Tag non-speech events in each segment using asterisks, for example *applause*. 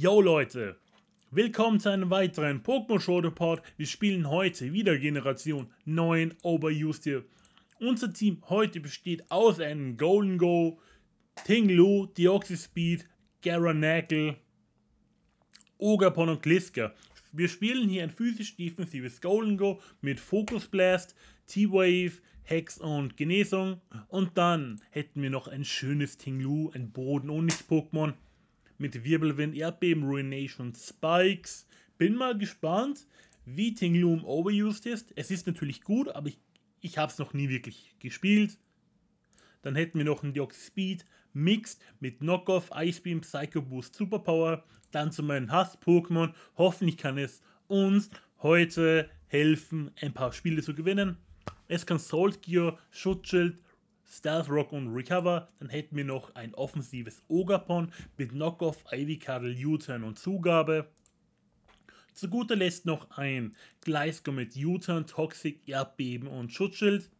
Yo Leute, willkommen zu einem weiteren Pokémon Show Report. Wir spielen heute wieder Generation 9 Overused hier. Unser Team heute besteht aus einem Golden Go, Ting Lu, Deoxyspeed, Garanackle, Ogapon und Gliska. Wir spielen hier ein physisch-defensives Golden Go mit Focus Blast, T-Wave, Hex und Genesung. Und dann hätten wir noch ein schönes Ting Lu, ein Boden- und Nicht-Pokémon mit Wirbelwind, Erdbeben, Ruination, Spikes. Bin mal gespannt, wie Tingloom overused ist. Es ist natürlich gut, aber ich, ich habe es noch nie wirklich gespielt. Dann hätten wir noch einen Deox Speed Mixed mit Knockoff, Ice Beam, Psycho Boost, Superpower. Dann zu meinen Hass-Pokémon. Hoffentlich kann es uns heute helfen, ein paar Spiele zu gewinnen. Es kann Salt Gear, Schutzschild, Stealth Rock und Recover. Dann hätten wir noch ein offensives Ogapon mit Knockoff, Ivy Cuddle, U-Turn und Zugabe. Zu guter Letzt noch ein Gleisgo mit U-Turn, Toxic, Erdbeben und Schutzschild.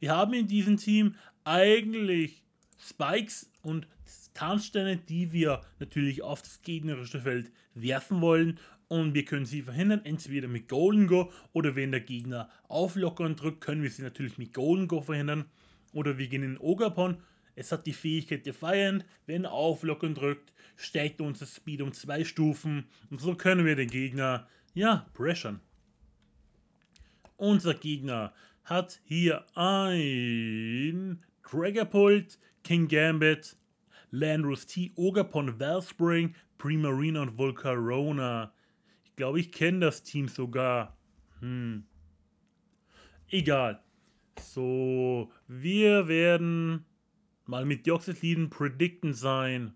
Wir haben in diesem Team eigentlich Spikes und Tarnsteine, die wir natürlich auf das gegnerische Feld werfen wollen und wir können sie verhindern, entweder mit Golden Go oder wenn der Gegner auflockern drückt, können wir sie natürlich mit Golden Go verhindern. Oder wir gehen in Ogapon. es hat die Fähigkeit Defiant, wenn Auflocken drückt, steigt unser Speed um zwei Stufen und so können wir den Gegner, ja, pressern. Unser Gegner hat hier ein Dragapult, King Gambit, Landrus T, Ogapon, Wellspring, Primarina und Volcarona. Ich glaube, ich kenne das Team sogar. Hm. Egal. So, wir werden mal mit Deoxys-Lieden predicten sein.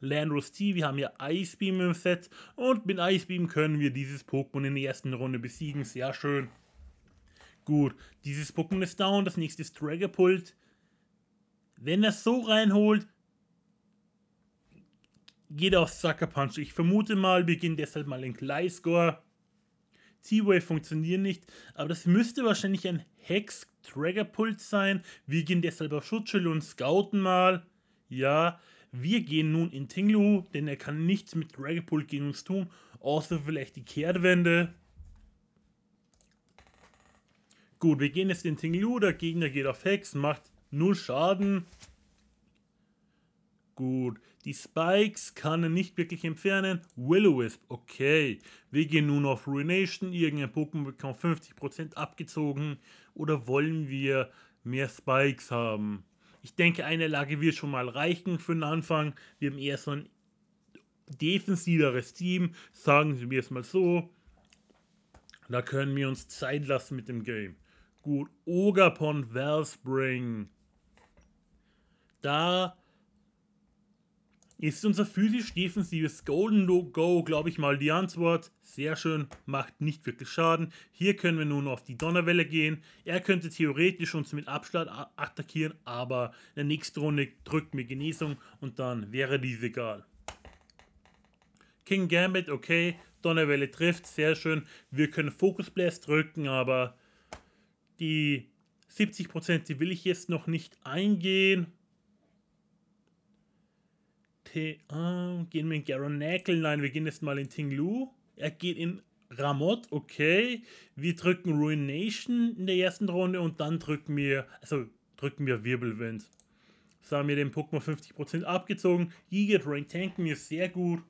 Landros T, wir haben hier Beam im Set und mit Ice Beam können wir dieses Pokémon in der ersten Runde besiegen. Sehr schön. Gut, dieses Pokémon ist down, das nächste ist Dragapult. Wenn er so reinholt, geht er auf Sucker Punch. Ich vermute mal, wir gehen deshalb mal in Gleiscore. T-Wave funktionieren nicht, aber das müsste wahrscheinlich ein Hex Trigger Pult sein. Wir gehen deshalb auf Schutzschild und scouten mal. Ja, wir gehen nun in Tinglu, denn er kann nichts mit Trigger Pult gegen uns tun, außer vielleicht die Kehrtwende. Gut, wir gehen jetzt in Tinglu, der Gegner geht auf Hex, macht null Schaden. Gut, die Spikes kann er nicht wirklich entfernen. Will-O-Wisp, okay. Wir gehen nun auf Ruination. Irgendein Pokémon bekommt 50% abgezogen. Oder wollen wir mehr Spikes haben? Ich denke, eine Lage wird schon mal reichen für den Anfang. Wir haben eher so ein defensiveres Team. Sagen Sie mir es mal so. Da können wir uns Zeit lassen mit dem Game. Gut, Ogapon Wellspring. Da ist unser physisch-defensives Golden Go, glaube ich mal, die Antwort? Sehr schön, macht nicht wirklich Schaden. Hier können wir nun auf die Donnerwelle gehen. Er könnte theoretisch uns mit Abschlag attackieren, aber in der nächsten Runde drückt mir Genesung und dann wäre dies egal. King Gambit, okay. Donnerwelle trifft, sehr schön. Wir können Focus Blast drücken, aber die 70% will ich jetzt noch nicht eingehen. T. Ah, gehen wir in Garonakel? Nein, wir gehen jetzt mal in Tinglu. Er geht in Ramot, okay. Wir drücken Ruination in der ersten Runde und dann drücken wir, also drücken wir Wirbelwind. So haben wir den Pokémon 50% abgezogen. Giga Drain tanken wir sehr gut.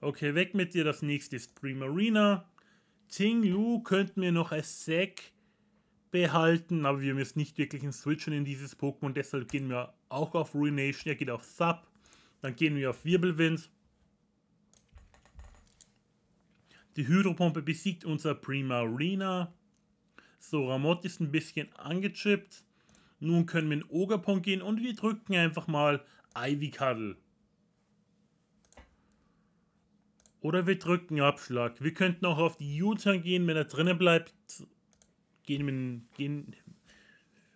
Okay, weg mit dir. Das nächste ist Dream Arena. Tinglu könnten wir noch als Sack behalten, aber wir müssen nicht wirklich einen Switchen in dieses Pokémon. Deshalb gehen wir auch auf Ruination. Er geht auf Sub. Dann gehen wir auf Wirbelwind. Die Hydropumpe besiegt unser Prima Arena. So, Ramot ist ein bisschen angechippt. Nun können wir in Ogerpunk gehen und wir drücken einfach mal Ivy Cuddle. Oder wir drücken Abschlag. Wir könnten auch auf die U-Turn gehen, wenn er drinnen bleibt. Gehen wir... Gehen...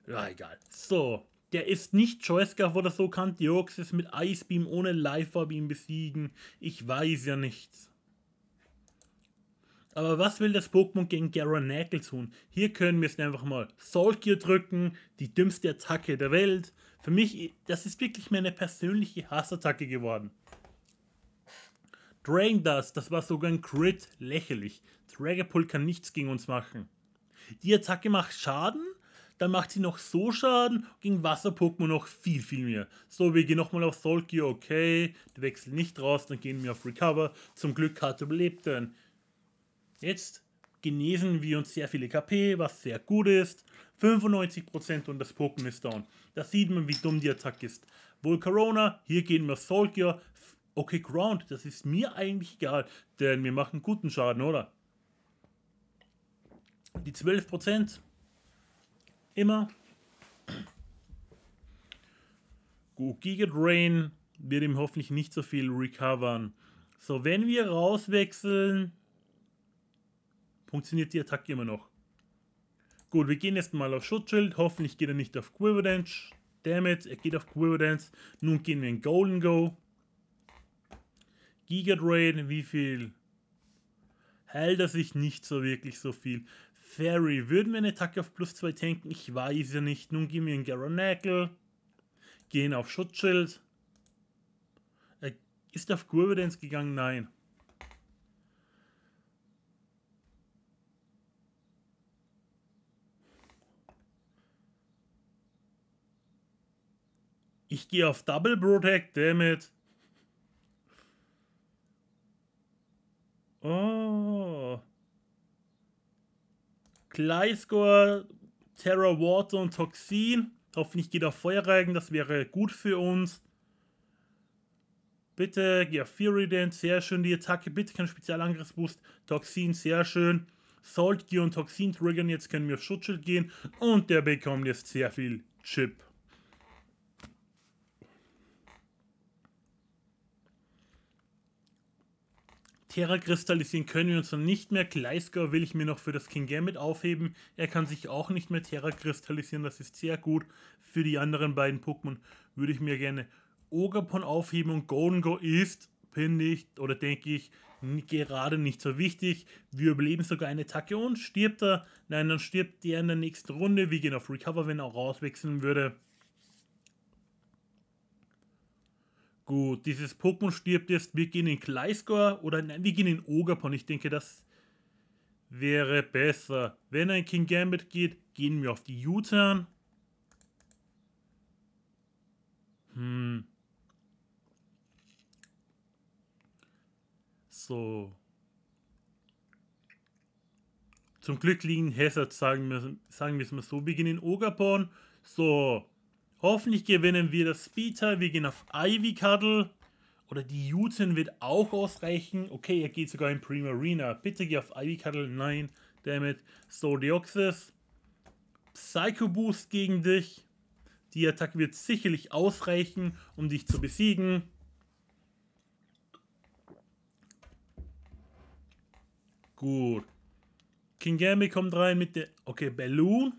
Ja, egal. So. Der ist nicht Choicegaff oder so, kann Dioxys mit Ice Beam ohne Life Liferbeam besiegen. Ich weiß ja nichts. Aber was will das Pokémon gegen Nagel tun? Hier können wir es einfach mal Solkier drücken, die dümmste Attacke der Welt. Für mich, das ist wirklich meine persönliche Hassattacke geworden. Drain Dust, das war sogar ein Crit, lächerlich. Dragapult kann nichts gegen uns machen. Die Attacke macht Schaden dann macht sie noch so Schaden, gegen Wasser-Pokémon noch viel, viel mehr. So, wir gehen nochmal auf Solkier, okay, die wechseln nicht raus, dann gehen wir auf Recover. Zum Glück hat er überlebt denn Jetzt genesen wir uns sehr viele KP, was sehr gut ist. 95% und das Pokémon ist down. Da sieht man, wie dumm die Attacke ist. Wohl Corona, hier gehen wir Solkier. Okay, Ground, das ist mir eigentlich egal, denn wir machen guten Schaden, oder? Die 12%, Immer. Gut, Giga Drain wird ihm hoffentlich nicht so viel recovern. So, wenn wir rauswechseln, funktioniert die Attacke immer noch. Gut, wir gehen jetzt mal auf Schutzschild. Hoffentlich geht er nicht auf Quiver Dance. er geht auf Quiver Nun gehen wir in Golden Go. Giga Drain, wie viel? Heilt er sich nicht so wirklich so viel. Ferry, würden wir eine Attacke auf plus 2 tanken? Ich weiß ja nicht. Nun gehen wir in Garanackle. Gehen auf Schutzschild. Äh, ist auf Kurvidence gegangen? Nein. Ich gehe auf Double Protect, damit. Oh. Ah. Gleiscore, Terra Water und Toxin. Hoffentlich geht auf Feuerreigen, das wäre gut für uns. Bitte, ja, Fury Dance, sehr schön die Attacke. Bitte kein Spezialangriffsboost. Toxin, sehr schön. Salt Gear und Toxin triggern, jetzt können wir auf Schutzschild gehen. Und der bekommt jetzt sehr viel Chip. Terra kristallisieren können wir uns dann nicht mehr. Gleisgau will ich mir noch für das King Gambit aufheben. Er kann sich auch nicht mehr Terra kristallisieren. Das ist sehr gut. Für die anderen beiden Pokémon würde ich mir gerne Ogapon aufheben. Und Golden Go ist, finde ich, oder denke ich, gerade nicht so wichtig. Wir überleben sogar eine Attacke und stirbt er. Nein, dann stirbt der in der nächsten Runde. Wir gehen auf Recover, wenn er auch rauswechseln würde. Gut, dieses Pokémon stirbt jetzt. Wir gehen in Gleisgor oder nein, wir gehen in Ogerpon. Ich denke, das wäre besser. Wenn ein King Gambit geht, gehen wir auf die U-Turn. Hm. So. Zum Glück liegen Hazard, sagen wir, sagen wir es mal so. Wir gehen in Ogerpon. So. Hoffentlich gewinnen wir das Speeder. Wir gehen auf Ivy Cuddle. Oder die Juten wird auch ausreichen. Okay, er geht sogar in Primarina. Bitte geh auf Ivy Cuddle. Nein, damit. So, Deoxys. Psycho Boost gegen dich. Die Attacke wird sicherlich ausreichen, um dich zu besiegen. Gut. King Gambit kommt rein mit der... Okay, Balloon.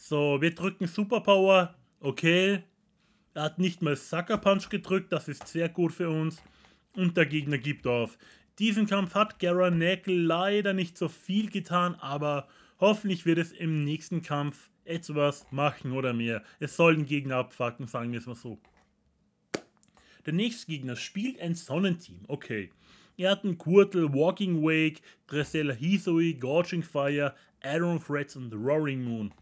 So, wir drücken Superpower. Okay. Er hat nicht mal Sucker Punch gedrückt, das ist sehr gut für uns. Und der Gegner gibt auf. Diesen Kampf hat Gara Näkel leider nicht so viel getan, aber hoffentlich wird es im nächsten Kampf etwas machen oder mehr. Es soll den Gegner abfacken, sagen wir es mal so. Der nächste Gegner spielt ein Sonnenteam, okay. Er hat einen Gurtel, Walking Wake, Dressel Hisui, Gorging Fire, Iron Threats und Roaring Moon.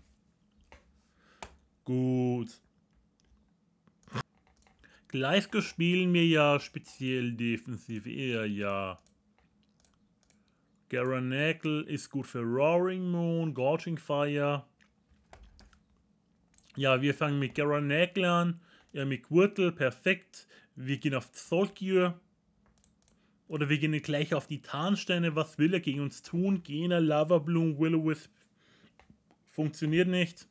Gut. Gleiske spielen mir ja speziell defensiv eher, ja. Garanackle ist gut für Roaring Moon, Gorging Fire. Ja, wir fangen mit Garanackle an. Ja, mit Quirtle, perfekt. Wir gehen auf Solkier. Oder wir gehen gleich auf die Tarnsteine. Was will er gegen uns tun? Gena, Lava Bloom, Willow Wisp. Funktioniert nicht.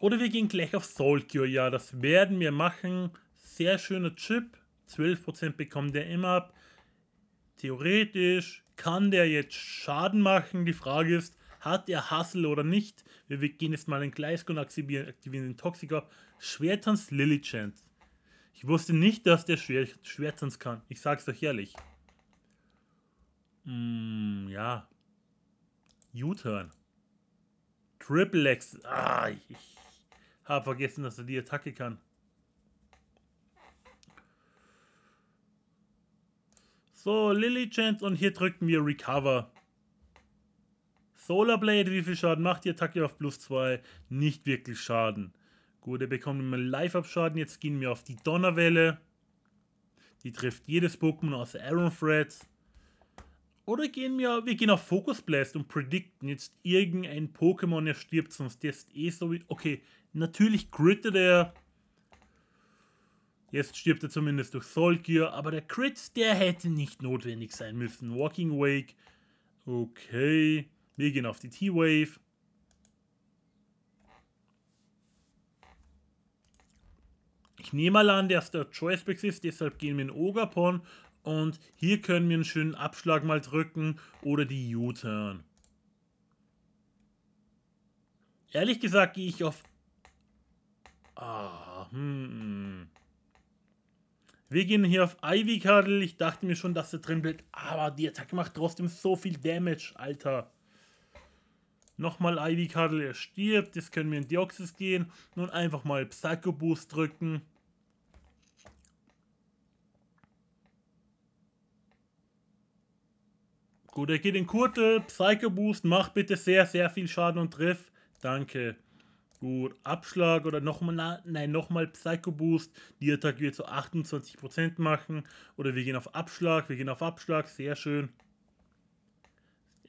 Oder wir gehen gleich auf Soulcure. Ja, das werden wir machen. Sehr schöner Chip. 12% bekommt der immer ab. Theoretisch kann der jetzt Schaden machen. Die Frage ist, hat er Hustle oder nicht? Wir gehen jetzt mal in Gleisko und aktivieren, aktivieren den Toxiker. Schwertanz Lilychance. Ich wusste nicht, dass der Schwer Schwertanz kann. Ich sag's euch ehrlich. Mm, ja. U-Turn. Triple X. Ah, ich hab vergessen, dass er die Attacke kann. So, Lily Chance und hier drücken wir Recover. Solar Blade, wie viel Schaden macht die Attacke auf plus 2? Nicht wirklich Schaden. Gut, er bekommt immer Live-Up-Schaden. Jetzt gehen wir auf die Donnerwelle. Die trifft jedes Pokémon aus Aaron Threads. Oder gehen wir, wir gehen auf Focus Blast und predikten jetzt irgendein Pokémon, der stirbt, sonst der ist eh so wie. Okay, natürlich crittet er. Jetzt stirbt er zumindest durch Solkier, aber der Crit, der hätte nicht notwendig sein müssen. Walking Wake. Okay, wir gehen auf die T-Wave. Ich nehme mal an, dass der Choiceback ist, deshalb gehen wir in Ogapon. Und hier können wir einen schönen Abschlag mal drücken oder die U-Turn. Ehrlich gesagt gehe ich auf... Ah, hm. Wir gehen hier auf Ivy Cuddle. Ich dachte mir schon, dass er drin bleibt. Aber die Attacke macht trotzdem so viel Damage, Alter. Nochmal Ivy Cuddle, er stirbt. Jetzt können wir in Deoxys gehen. Nun einfach mal Psycho Boost drücken. Gut, er geht in Kurte, Psycho Boost, macht bitte sehr, sehr viel Schaden und trifft. Danke. Gut, Abschlag oder nochmal, nein, nochmal Psycho Boost. Die Attacke wird zu so 28% machen. Oder wir gehen auf Abschlag, wir gehen auf Abschlag, sehr schön.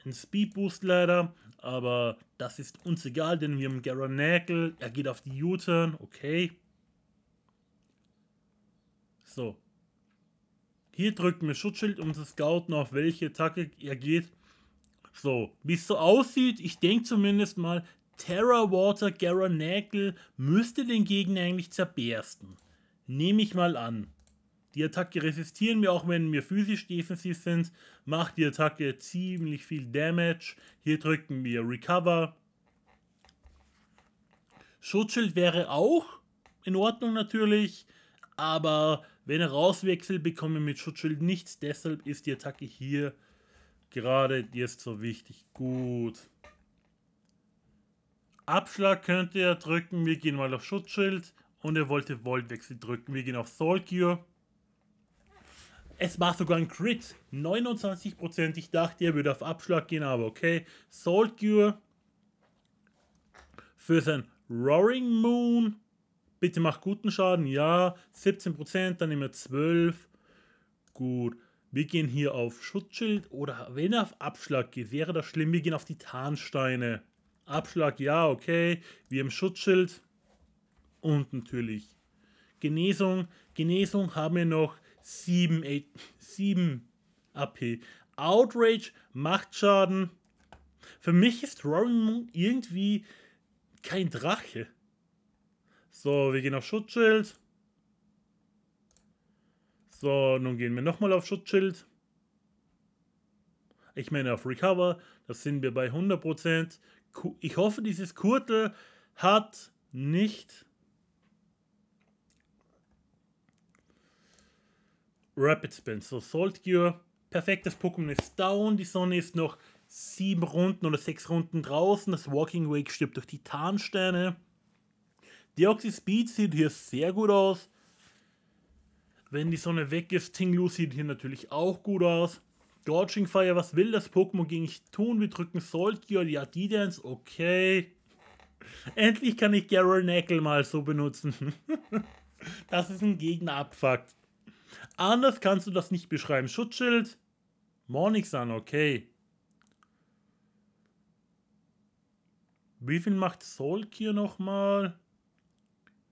Ein Speed Boost leider, aber das ist uns egal, denn wir haben Nagel. Er geht auf die U-Turn, okay. So, hier drückt mir Schutzschild, um zu scouten, auf welche Attacke er geht. So, wie es so aussieht, ich denke zumindest mal, Terra Water Garanacle müsste den Gegner eigentlich zerbersten. Nehme ich mal an. Die Attacke resistieren wir, auch wenn wir physisch defensiv sind. Macht die Attacke ziemlich viel Damage. Hier drücken wir Recover. Schutzschild wäre auch in Ordnung natürlich, aber wenn er rauswechselt, bekommen wir mit Schutzschild nichts. Deshalb ist die Attacke hier gerade jetzt so wichtig. Gut. Abschlag könnte er drücken. Wir gehen mal auf Schutzschild. Und er wollte Voltwechsel drücken. Wir gehen auf Soul Cure. Es war sogar ein Crit. 29%. Ich dachte, er würde auf Abschlag gehen, aber okay. Soul Cure. Für sein Roaring Moon Bitte mach guten Schaden. Ja, 17%, dann nehmen wir 12. Gut. Wir gehen hier auf Schutzschild oder wenn er auf Abschlag geht, wäre das schlimm. Wir gehen auf die Tarnsteine. Abschlag, ja, okay. Wir haben Schutzschild. Und natürlich Genesung. Genesung haben wir noch 7, 8, 7 AP. Outrage macht Schaden. Für mich ist Roaring Moon irgendwie kein Drache. So, wir gehen auf Schutzschild. So, nun gehen wir nochmal auf Schutzschild. Ich meine auf Recover. Das sind wir bei 100%. Ich hoffe, dieses Kurtel hat nicht Rapid Spin. So, Salt Gear. Perfektes Pokémon ist down. Die Sonne ist noch sieben Runden oder sechs Runden draußen. Das Walking Wake stirbt durch die Titansterne. Die speed sieht hier sehr gut aus. Wenn die Sonne weg ist, Tinglu sieht hier natürlich auch gut aus. Gorging Fire, was will das Pokémon gegen mich tun? Wir drücken Soldier, ja, die Dance, okay. Endlich kann ich Garrow mal so benutzen. *laughs* das ist ein Gegnerabfuck. Anders kannst du das nicht beschreiben. Schutzschild, Mornings an, okay. Wie viel macht Salt Gear nochmal?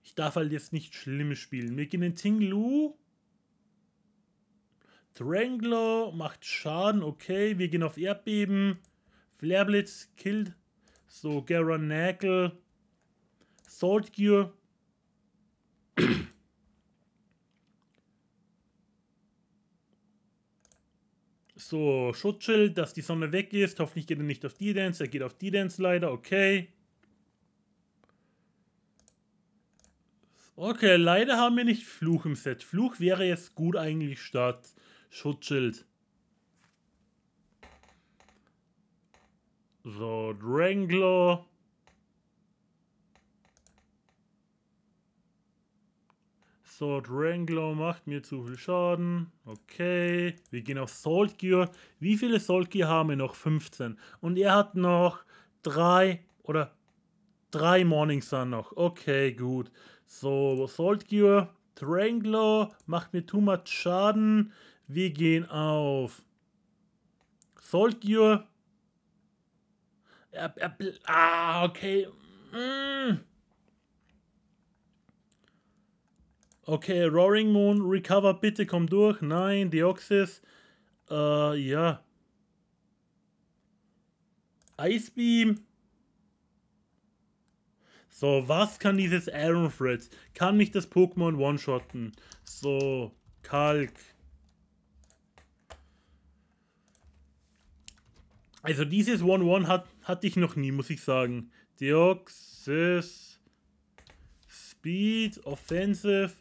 Ich darf halt jetzt nicht schlimm spielen. Wir gehen in Tinglu. Strangler macht Schaden, okay. Wir gehen auf Erdbeben. Flareblitz killt. So, Garanacle. Salt Gear. so, Schutzschild, dass die Sonne weg ist. Hoffentlich geht er nicht auf die Dance. Er geht auf die Dance leider, okay. Okay, leider haben wir nicht Fluch im Set. Fluch wäre jetzt gut eigentlich statt Schutzschild. So, Drangler. So, Drangler macht mir zu viel Schaden. Okay, wir gehen auf Salt Gear. Wie viele Salt Gear haben wir noch? 15. Und er hat noch 3 oder Drei Morning Sun noch. Okay, gut. So, Saltgear, Trangler, macht mir too much Schaden. Wir gehen auf Saltgear. Er, er, ah, okay. Mm. Okay, Roaring Moon, recover, bitte komm durch. Nein, Deoxys. Äh, ja. Ice Beam. So, was kann dieses Aaron Fritz? Kann mich das Pokémon one-shotten? So, Kalk. Also dieses 1-1 hat, hatte ich noch nie, muss ich sagen. Deoxys. Speed, Offensive.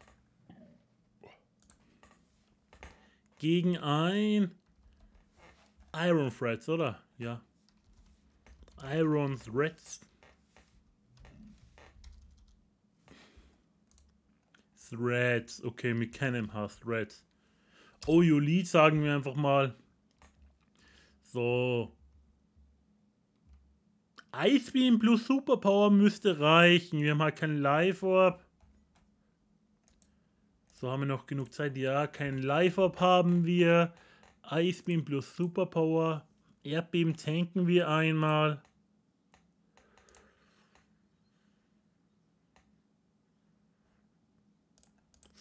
Gegen ein Iron Threads, oder? Ja. Iron Threads. Threads. Okay, wir kennen ein paar Threads. Oh, your sagen wir einfach mal. So. Icebeam plus Superpower müsste reichen. Wir haben halt keinen Live-Orb. So haben wir noch genug Zeit. Ja, kein Live-Orb haben wir. Icebeam plus Superpower. Erdbeben tanken wir einmal.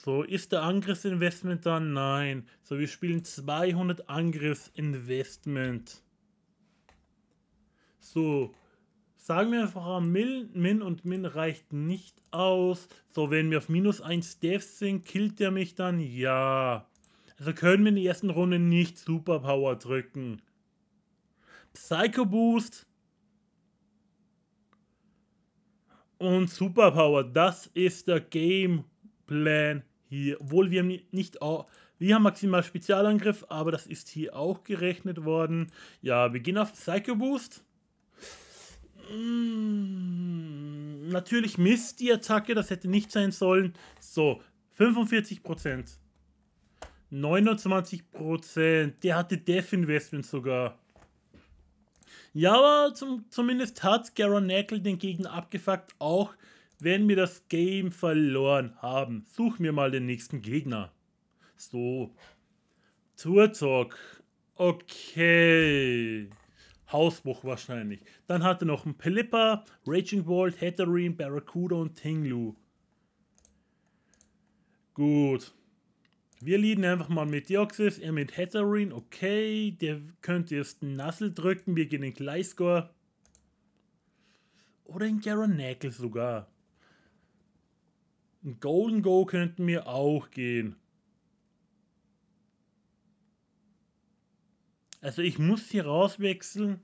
So, ist der Angriffsinvestment da? Nein. So, wir spielen 200 Angriffsinvestment. So, sagen wir einfach Min, Min und Min reicht nicht aus. So, wenn wir auf minus 1 Death sind, killt der mich dann? Ja. Also können wir in der ersten Runde nicht Superpower drücken. Psycho Boost und Superpower, das ist der Gameplan hier, obwohl wir nicht auch, wir haben maximal Spezialangriff, aber das ist hier auch gerechnet worden. Ja, wir gehen auf Psycho Boost. Mm, natürlich misst die Attacke, das hätte nicht sein sollen. So, 45%. 29%. Der hatte Death Investment sogar. Ja, aber zum, zumindest hat Garon Nackle den Gegner abgefuckt, auch wenn wir das Game verloren haben, such mir mal den nächsten Gegner. So. Tour Okay. Hausbruch wahrscheinlich. Dann hatte noch ein Pelipper, Raging Bolt, Hatterene, Barracuda und Tinglu. Gut. Wir leaden einfach mal mit Deoxys, er mit Hatterene. Okay, der könnte jetzt Nassel drücken. Wir gehen in Gleiscore. Oder in Garen sogar. Ein Golden Go könnten mir auch gehen. Also ich muss hier rauswechseln.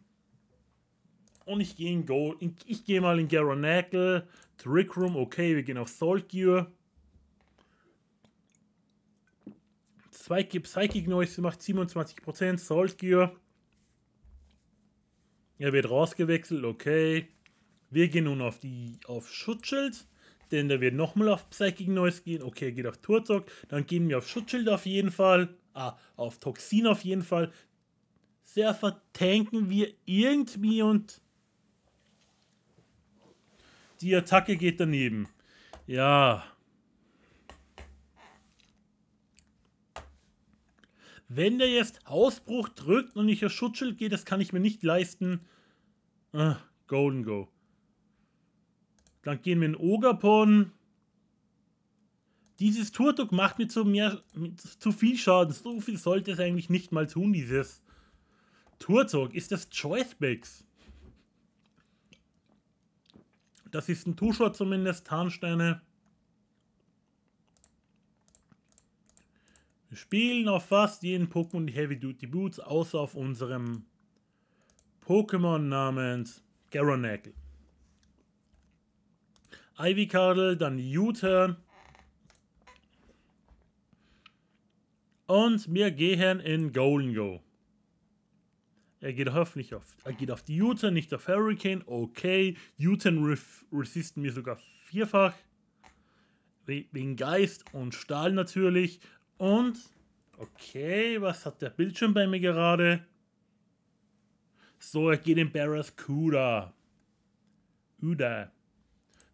Und ich gehe in Gold. Ich gehe mal in Trick Room. okay, wir gehen auf Salt Solgear. Psychic Noise macht 27%, Salt Gear. Er wird rausgewechselt, okay. Wir gehen nun auf die auf Schutzschild denn der wird nochmal auf Psychic Noise gehen. Okay, er geht auf Turtok, dann gehen wir auf Schutzschild auf jeden Fall. Ah, auf Toxin auf jeden Fall. Sehr vertanken wir irgendwie und die Attacke geht daneben. Ja. Wenn der jetzt Ausbruch drückt und ich auf Schutzschild geht, das kann ich mir nicht leisten. Ah, Golden Go. Dann gehen wir in Ogerpon. Dieses Turtok macht mir zu, mehr, zu viel Schaden. So viel sollte es eigentlich nicht mal tun, dieses Turtok. Ist das Choicebacks? Das ist ein Tuschor zumindest, Tarnsteine. Wir spielen auf fast jeden Pokémon die Heavy Duty Boots, außer auf unserem Pokémon namens Garonagel. Ivy Cardle, dann Jute. Und wir gehen in Golden Go. Er geht hoffentlich auf, er geht auf die Jute, nicht auf Hurricane. Okay, Juten ref resisten mir sogar vierfach. Wegen Geist und Stahl natürlich. Und, okay, was hat der Bildschirm bei mir gerade? So, er geht in Barrascuda. Uda.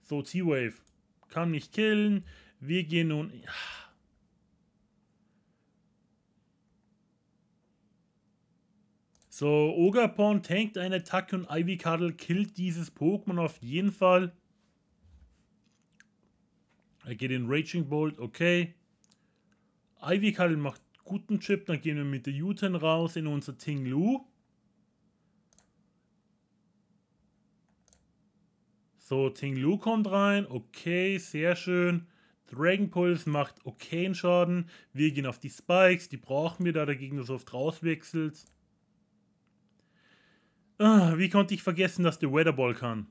So, T-Wave. Kann mich killen. Wir gehen nun... So, Ogerporn tankt eine Attacke und Ivy Cuddle killt dieses Pokémon auf jeden Fall. Er geht in Raging Bolt, okay. Ivy Cuddle macht guten Chip, dann gehen wir mit der Juten raus in unser Ting Lu. So, Ting Lu kommt rein. Okay, sehr schön. Dragon Pulse macht okayen Schaden. Wir gehen auf die Spikes. Die brauchen wir, da der Gegner so oft rauswechselt. Ah, wie konnte ich vergessen, dass der Weatherball kann?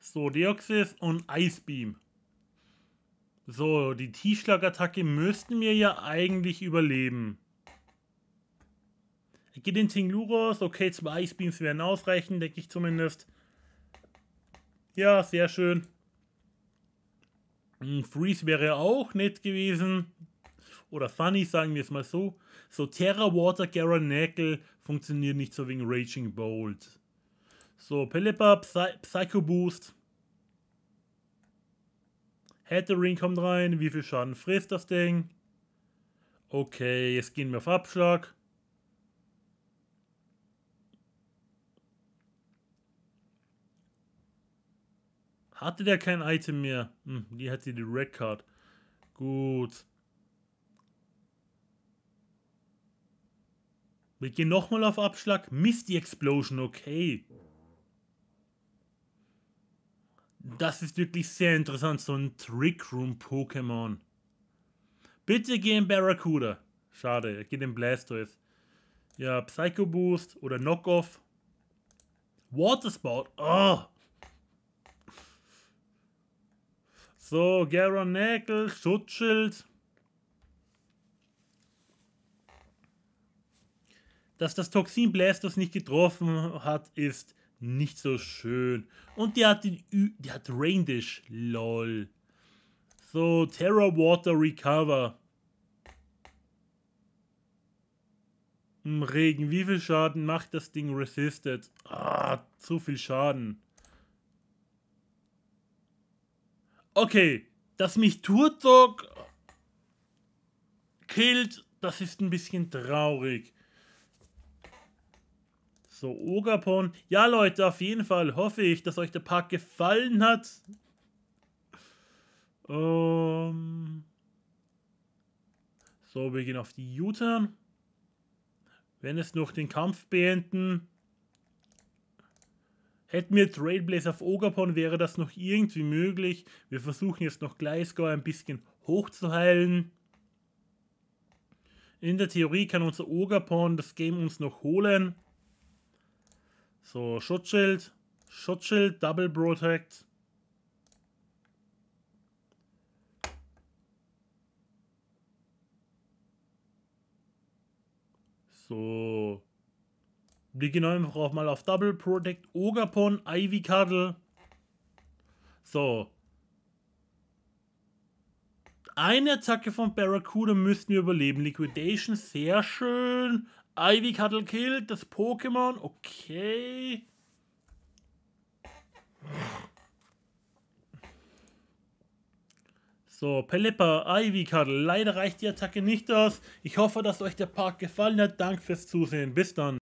So, Deoxys und Ice Beam. So, die T-Schlag-Attacke müssten wir ja eigentlich überleben. Ich gehe den Tingluros, okay, zwei Ice Beams werden ausreichen, denke ich zumindest. Ja, sehr schön. Ein hm, Freeze wäre auch nett gewesen. Oder Funny, sagen wir es mal so. So, Terra Water Garanacle funktioniert nicht so wegen Raging Bolt. So, Pelipper, Psy Psycho Boost. Hattering kommt rein. Wie viel Schaden frisst das Ding? Okay, jetzt gehen wir auf Abschlag. Hatte der kein Item mehr? Hm, die hat sie die Red Card. Gut. Wir gehen nochmal auf Abschlag. Misty Explosion, okay. Das ist wirklich sehr interessant, so ein Trick Room pokémon Bitte geh in Barracuda. Schade, er geht in Blastoise. Ja, Psycho Boost oder Knockoff. Water Spout. Oh. So, Garon Nägel, Schutzschild. Dass das Toxin Blastus nicht getroffen hat, ist nicht so schön. Und die hat, den Ü die hat Raindish, lol. So, Terror Water Recover. Im Regen, wie viel Schaden macht das Ding resisted? Ah, zu viel Schaden. okay, dass mich Turtok killt, das ist ein bisschen traurig. So, Ogapon. Ja, Leute, auf jeden Fall hoffe ich, dass euch der Park gefallen hat. Ähm so, wir gehen auf die U-Turn. Wenn es noch den Kampf beenden. Hätten wir Trailblazer auf Ogapon, wäre das noch irgendwie möglich. Wir versuchen jetzt noch Gleisgau ein bisschen hochzuheilen. In der Theorie kann unser Ogapon das Game uns noch holen. So, Schutzschild. Schutzschild, Double Protect. So. Wir gehen einfach auch mal auf Double Protect Ogapon, Ivy Cuddle. So. Eine Attacke von Barracuda müssten wir überleben. Liquidation, sehr schön. Ivy Cuddle killt das Pokémon. Okay. So, Pelipper, Ivy Cuddle. Leider reicht die Attacke nicht aus. Ich hoffe, dass euch der Park gefallen hat. Danke fürs Zusehen. Bis dann.